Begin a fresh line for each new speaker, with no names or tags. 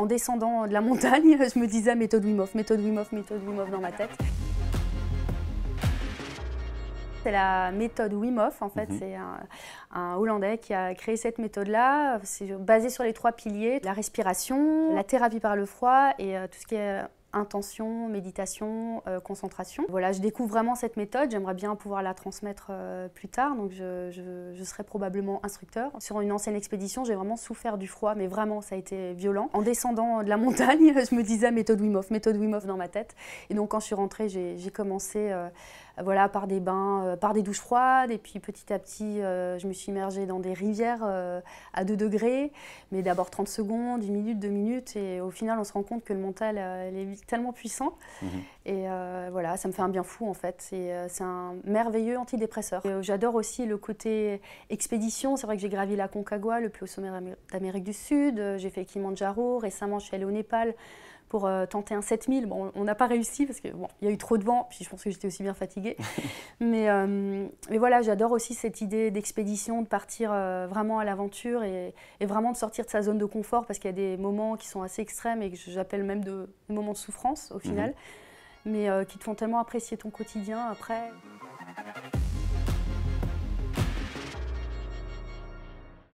en descendant de la montagne, je me disais méthode Wim Hof, méthode Wim Hof, méthode Wim Hof dans ma tête. C'est la méthode Wim Hof, en fait. Mhm. C'est un, Hollandais qui a créé cette méthode-là. C'est basé sur les trois piliers la respiration, la thérapie par le froid et euh, tout ce qui est intention, méditation, euh, concentration. Voilà, je découvre vraiment cette méthode, j'aimerais bien pouvoir la transmettre euh, plus tard, donc je, serai probablement instructeur. Sur une ancienne expédition, j'ai vraiment souffert du froid, mais vraiment, ça a été violent. En descendant de la montagne, je me disais méthode Wim Hof, méthode Wim Hof dans ma tête. Et donc quand je suis rentrée, j'ai commencé euh, voilà, par des bains, par des douches froides, et puis petit à petit, je me suis immergée dans des rivières à 2 degrés, mais d'abord 30 secondes, une minute, deux minutes, et au final, on se rend compte que le mental, est tellement puissant. Mhm. Et euh, voilà, ça me fait un bien fou en fait. C'est euh, un merveilleux antidépresseur. Euh, j'adore aussi le côté expédition. C'est vrai que j'ai gravi la Concagua, le plus haut sommet d'Amérique du Sud. J'ai fait Kilimanjaro. Récemment, je suis allée au Népal pour euh, tenter un 7000. Bon, on n'a pas réussi parce qu'il bon, y a eu trop de vent, puis je pense que j'étais aussi bien fatiguée. Euh, mais, voilà, j'adore aussi cette idée d'expédition, de partir euh, vraiment à l'aventure et, vraiment de sortir de sa zone de confort parce qu'il y a des moments qui sont assez extrêmes et que j'appelle même de, des moments de souffrance au mhm. final, mais qui te font tellement apprécier
ton quotidien après.